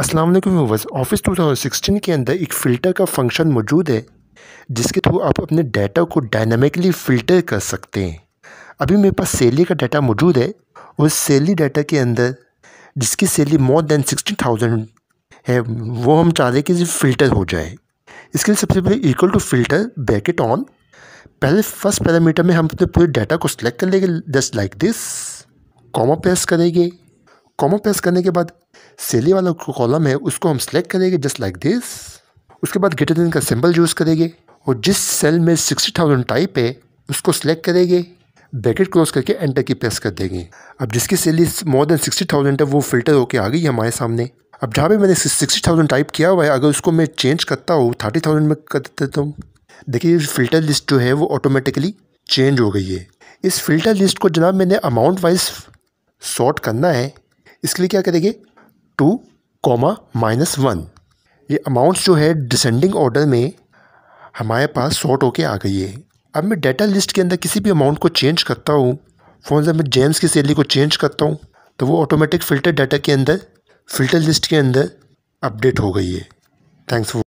असलम वालेकुम viewers office 2016 के अंदर एक फ़िल्टर का फंक्शन मौजूद है जिसके थ्रू आप अपने डाटा को डायनामिकली फ़िल्टर कर सकते हैं अभी मेरे पास सैली का डाटा मौजूद है उस सैली डाटा के अंदर जिसकी सैली मोर देन 16,000 थाउजेंड है वो हम चाह रहे कि फ़िल्टर हो जाए इसके लिए सबसे पहले equal to filter bracket on पहले फर्स्ट पैरामीटर में हम अपने पूरे डाटा को सिलेक्ट कर लेंगे just like this comma press करेंगे कॉमा प्रेस करने के बाद सेली वाला कॉलम है उसको हम सेलेक्ट करेंगे जस्ट लाइक दिस उसके बाद ग्रेटर देन का सिंबल यूज़ करेंगे और जिस सेल में सिक्सटी थाउजेंड टाइप है उसको सेलेक्ट करेंगे ब्रैकेट क्लोज करके एंटर की प्रेस कर देंगे अब जिसकी सेली मोर देन सिक्सटी थाउजेंड है वो फिल्टर होकर आ गई हमारे सामने अब जहाँ पे मैंने सिक्सटी थाउजेंड टाइप किया हुआ है अगर उसको मैं चेंज करता हूँ थर्टी थाउजेंड में कर देता हूँ देखिए फिल्टर लिस्ट जो है वो ऑटोमेटिकली चेंज हो गई है इस फिल्टर लिस्ट को जनाब मैंने अमाउंट वाइज सॉर्ट करना है इसके लिए क्या करेंगे टू कॉमा माइनस वन ये अमाउंट्स जो है डिसेंडिंग ऑर्डर में हमारे पास सॉर्ट होके आ गई है अब मैं डेटा लिस्ट के अंदर किसी भी अमाउंट को चेंज करता हूँ फॉर एग्जाम्पल मैं जेम्स की सैलरी को चेंज करता हूँ तो वो ऑटोमेटिक फ़िल्टर डाटा के अंदर फ़िल्टर लिस्ट के अंदर अपडेट हो गई है थैंक्स फॉर